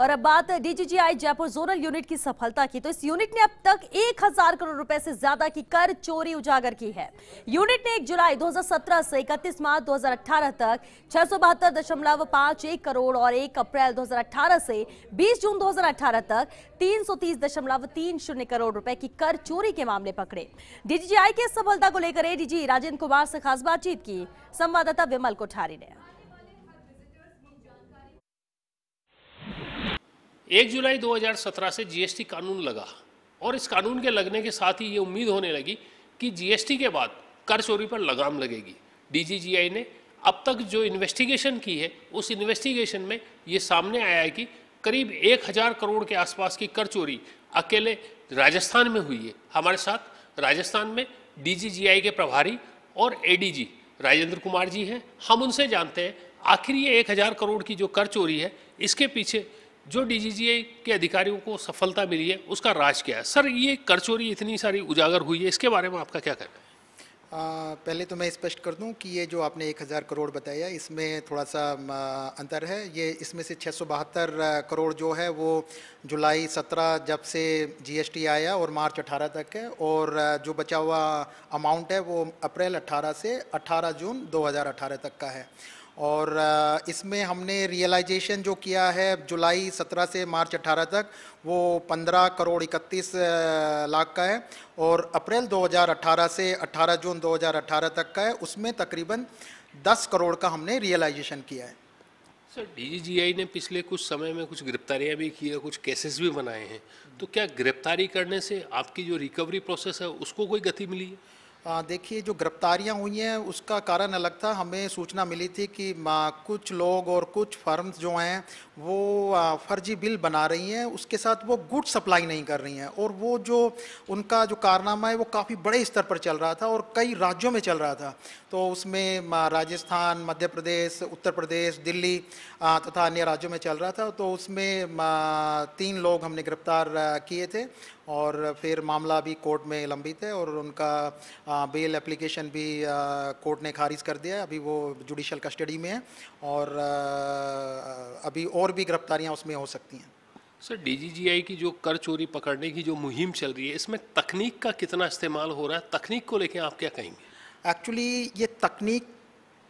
और अब बात डीजीजीआई जयपुर जोनल यूनिट की सफलता की तो इस यूनिट ने अब तक 1000 करोड़ रुपए से ज्यादा की कर चोरी उजागर की है यूनिट ने 1 जुलाई 2017 से 31 मार्च 2018 तक छह करोड़ और 1 अप्रैल 2018 से 20 जून 2018 तक तीन करोड़ रुपए की कर चोरी के मामले पकड़े डीजीजीआई की सफलता को लेकर एडीजी राजेंद्र कुमार से खास बातचीत की संवाददाता विमल कोठारी ने एक जुलाई 2017 से जीएसटी कानून लगा और इस कानून के लगने के साथ ही ये उम्मीद होने लगी कि जीएसटी के बाद कर चोरी पर लगाम लगेगी डीजीजीआई ने अब तक जो इन्वेस्टिगेशन की है उस इन्वेस्टिगेशन में ये सामने आया है कि करीब एक हज़ार करोड़ के आसपास की कर चोरी अकेले राजस्थान में हुई है हमारे साथ राजस्थान में डीजीजीआई के प्रभारी और एडीजी राजेंद्र कुमार जी हैं हम उनसे जानते हैं आखिर ये एक हज़ार करोड़ की जो कर चोरी है इसके पीछे जो डीजीजीए के अधिकारियों को सफलता मिली है उसका राज क्या है सर ये कर चोरी इतनी सारी उजागर हुई है इसके बारे में आपका क्या कहना है आ, पहले तो मैं स्पष्ट कर दूं कि ये जो आपने एक हज़ार करोड़ बताया इसमें थोड़ा सा अंतर है ये इसमें से छः करोड़ जो है वो जुलाई 17 जब से जीएसटी आया और मार्च 18 तक है और जो बचा हुआ अमाउंट है वो अप्रैल 18 से 18 जून 2018 तक का है और इसमें हमने रियलाइजेशन जो किया है जुलाई 17 से मार्च 18 तक वो 15 करोड़ 31 लाख का है और अप्रैल 2018 से 18 जून 2018 तक का है उसमें तकरीबन 10 करोड़ का हमने रियलाइजेशन किया है सर डीजीजीआई ने पिछले कुछ समय में कुछ गिरफ्तारियां भी की है कुछ केसेस भी बनाए हैं तो क्या गिरफ्तारी करने से आपकी जो रिकवरी प्रोसेस है उसको कोई गति मिली है देखिए जो गिरफ्तारियां हुई हैं उसका कारण अलग था हमें सूचना मिली थी कि कुछ लोग और कुछ फर्म्स जो हैं वो फर्जी बिल बना रही हैं उसके साथ वो गुड सप्लाई नहीं कर रही हैं और वो जो उनका जो कारनामा है वो काफ़ी बड़े स्तर पर चल रहा था और कई राज्यों में चल रहा था तो उसमें राजस्थान मध्य प्रदेश उत्तर प्रदेश दिल्ली तथा अन्य राज्यों में चल रहा था तो उसमें तीन लोग हमने गिरफ्तार किए थे और फिर मामला भी कोर्ट में लंबित है और उनका बेल एप्लीकेशन भी कोर्ट ने खारिज कर दिया है अभी वो जुडिशल कस्टडी में है और अभी और भी गिरफ्तारियाँ उसमें हो सकती हैं सर डीजीजीआई की जो कर चोरी पकड़ने की जो मुहिम चल रही है इसमें तकनीक का कितना इस्तेमाल हो रहा है तकनीक को लेकर आप क्या कहेंगे एक्चुअली ये तकनीक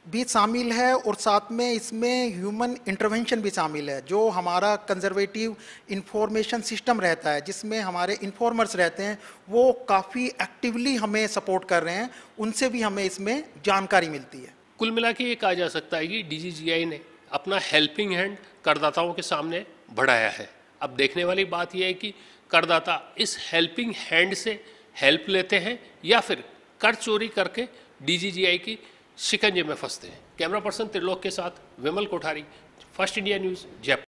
भी शामिल है और साथ में इसमें ह्यूमन इंटरवेंशन भी शामिल है जो हमारा कंजर्वेटिव इंफॉर्मेशन सिस्टम रहता है जिसमें हमारे इंफॉर्मर्स रहते हैं वो काफ़ी एक्टिवली हमें सपोर्ट कर रहे हैं उनसे भी हमें इसमें जानकारी मिलती है कुल मिला के ये कहा जा सकता है कि डी ने अपना हेल्पिंग हैंड करदाताओं के सामने बढ़ाया है अब देखने वाली बात यह है कि करदाता इस हेल्पिंग हैंड से हेल्प लेते हैं या फिर कर चोरी करके डी की शिकंजे में फंसते हैं कैमरा पर्सन त्रिलोक के साथ Vimal Kothari First India News Jaipur